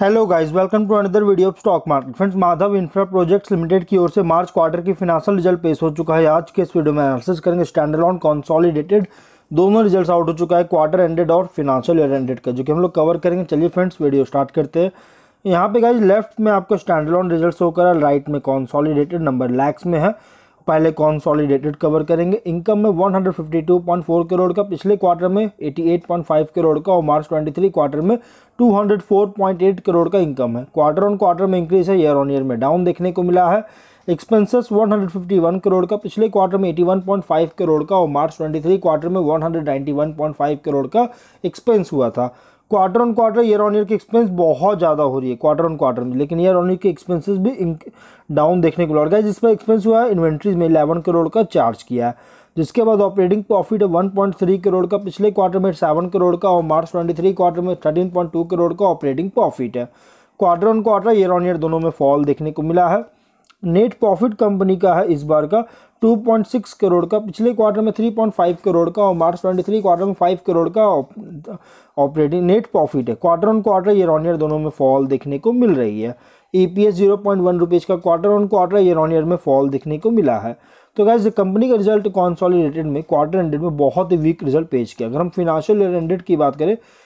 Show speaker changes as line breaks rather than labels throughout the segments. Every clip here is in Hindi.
hello guys welcome to another video of stock market friends Madhav infra projects limited की ओर से मार्च क्वार्टर की फिनेंशियल रिजल्ट पेश हो चुका है आज के इस वीडियो में एनालिसिस करेंगे स्टैंडर्ड ऑन कॉन्सॉलिडेटेड दोनों रिजल्ट्स आउट हो चुका है क्वार्टर एंडेड और फिनाशियल ईयर एंडेड का जो कि हम लोग कवर करेंगे चलिए फ्रेंड्स वीडियो स्टार्ट करते हैं यहाँ पे गाइज लेफ्ट में आपको standalone result show right में कॉन्सॉलिडेटेड नंबर लैक्स में है पहले कॉन्सॉलिडेटेड कवर करेंगे इनकम में 152.4 करोड़ का पिछले क्वार्टर में 88.5 करोड़ का और मार्च 23 क्वार्टर में 204.8 करोड़ का इनकम है क्वार्टर ऑन क्वार्टर में इंक्रीज है ईयर ऑन ईयर में डाउन देखने को मिला है एक्सपेंसेस 151 करोड़ का पिछले क्वार्टर में 81.5 करोड़ का और मार्च 23 क्वार्टर में 191.5 करोड़ का एक्सपेंस हुआ था quarter on quarter year on year की एक्सपेंस बहुत ज़्यादा हो रही है क्वार्टर ऑन क्वार्टर में लेकिन ईयर ऑन ईयर के एक्सपेंसेस भी डाउन देखने को लौट गया है जिस पर एक्सपेंस हुआ है इन्वेंट्रीज में इलेवन करोड़ का चार्ज किया है जिसके बाद ऑपरेटिंग प्रॉफिट है 1.3 करोड़ का पिछले क्वार्टर में सेवन करोड़ का और मार्च 23 क्वार्टर में 13.2 करोड़ का ऑपरेटिंग प्रॉफिट है quarter on quarter year on year दोनों में फॉल देखने को मिला है नेट प्रॉफिट कंपनी का है इस बार का 2.6 करोड़ का पिछले क्वार्टर में 3.5 करोड़ का और मार्च 23 क्वार्टर में 5 करोड़ का ऑपरेटिंग नेट प्रॉफिट है quarter on quarter year on year दोनों में फॉल देखने को मिल रही है E P S zero point one rupees का quarter on quarter year on year में फॉल देखने को मिला है तो गैस कंपनी का रिजल्ट कॉन्सॉलीटेड में क्वार्टर एंडेड में बहुत ही वीक रिजल्ट पेश किया अगर हम फिनांशियल ईयर एंडेड की बात करें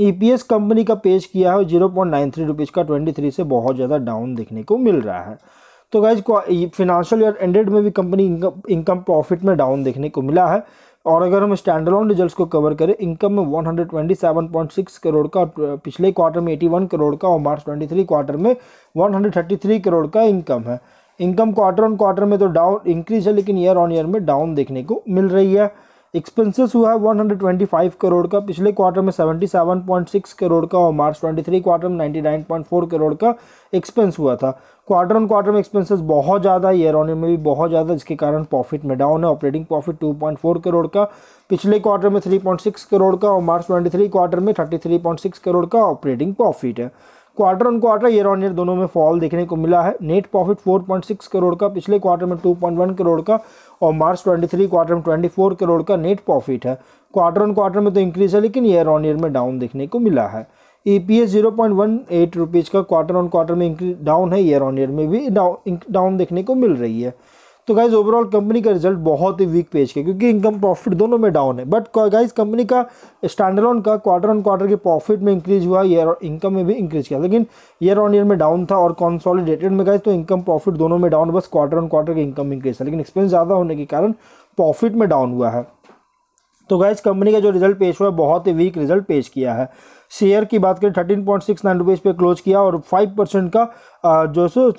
ई e कंपनी का पेश किया है zero point nine three rupees का ट्वेंटी थ्री से बहुत ज़्यादा डाउन देखने को मिल रहा है तो गाइज फिनांशियल ईयर एंडेड में भी कंपनी इनकम प्रॉफिट में डाउन देखने को मिला है और अगर हम स्टैंडलोन रिजल्ट्स को कवर करें इनकम में 127.6 करोड़ का पिछले क्वार्टर में 81 करोड़ का और मार्च 23 क्वार्टर में 133 करोड़ का इनकम है इनकम क्वार्टर ऑन क्वार्टर में तो डाउन इंक्रीज है लेकिन ईयर ऑन ईयर में डाउन देखने को मिल रही है एक्सपेंसेस हुआ है 125 करोड़ का पिछले क्वार्टर में 77.6 करोड़ का और मार्च 23 क्वार्टर में 99.4 करोड़ का एक्सपेंस हुआ था क्वार्टर ऑन क्वार्टर में एक्सपेंसेस बहुत ज़्यादा ईयर ऑन ईयर में भी बहुत ज़्यादा जिसके कारण प्रॉफिट में डाउन है ऑपरेटिंग प्रॉफिट 2.4 करोड़ का पिछले क्वार्टर में 3.6 करोड़ का और मार्च 23 क्वार्टर में 33.6 करोड़ का ऑपरेटिंग प्रॉफिट है quarter on quarter year on year दोनों में फॉल देखने को मिला है नेट प्रॉफिट 4.6 करोड़ का पिछले क्वार्टर में 2.1 करोड़ का और मार्च 23 क्वार्टर में 24 करोड़ का नेट प्रॉफिट है क्वार्टर ऑन क्वार्टर में तो इंक्रीज है लेकिन ईयर ऑन ईयर में डाउन देखने को मिला है E P S zero point one eight rupees का क्वार्टर ऑन क्वार्टर में डाउन है ईयर ऑन ईयर में भी डाउन देखने को मिल रही है तो गाइज ओवरऑल कंपनी का रिजल्ट बहुत ही वीक पेज के क्योंकि इनकम प्रॉफिट दोनों में डाउन है बट गाइज कंपनी का स्टैंडलोन का क्वार्टर ऑन क्वार्टर के प्रॉफिट में इंक्रीज हुआ ईयर इनकम में भी इंक्रीज किया लेकिन ईयर ऑन ईयर में डाउन था और कॉन्सॉलिडेटेड में गाइज तो इनकम प्रॉफिट दोनों में डाउन बस क्वार्टर ऑन क्वार्टर की इनकम इंक्रीज था लेकिन एक्सपेंस ज़्यादा होने के कारण प्रॉफिट में डाउन हुआ है तो गैस कंपनी का जो रिजल्ट पेश हुआ बहुत ही वीक रिजल्ट पेश किया है शेयर की बात करें thirteen point six nine rupees पर क्लोज किया और फाइव परसेंट का जो सो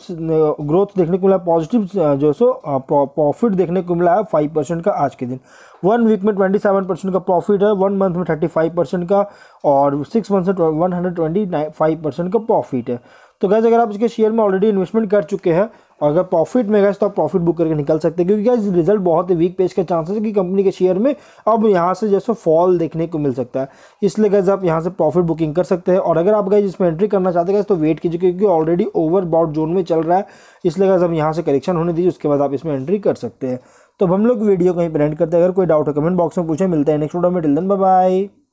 ग्रोथ देखने को मिला पॉजिटिव जो सो प्रॉफिट देखने को मिला है फाइव परसेंट का आज के दिन वन वीक में ट्वेंटी सेवन परसेंट का प्रॉफिट है वन मंथ में थर्टी फाइव परसेंट का और सिक्स मंथ में one hundred twenty five percent का प्रॉफिट है तो गैस अगर आप इसके शेयर में ऑलरेडी इन्वेस्टमेंट कर चुके हैं और अगर प्रॉफिट में गैस तो आप प्रॉफिट बुक करके निकल सकते हैं क्योंकि गैस रिजल्ट बहुत ही वीक पेज के चांसेस है कि कंपनी के शेयर में अब यहाँ से जैसे फॉल देखने को मिल सकता है इसलिए गैस आप यहाँ से प्रॉफिट बुकिंग कर सकते हैं और अगर आप गए इसमें एंट्री करना चाहते हैं तो वेट कीजिए क्योंकि ऑलरेडी ओवर जोन में चल रहा है इसलिए गैस आप यहाँ से करेक्शन होने दीजिए उसके बाद आप इसमें एंट्री कर सकते हैं तो हम लोग वीडियो कहीं पर एंड करते हैं अगर कोई डाउट है कमेंट बॉक्स में पूछे मिलते हैं नेक्स्ट वीडियो में टिल दिन बाय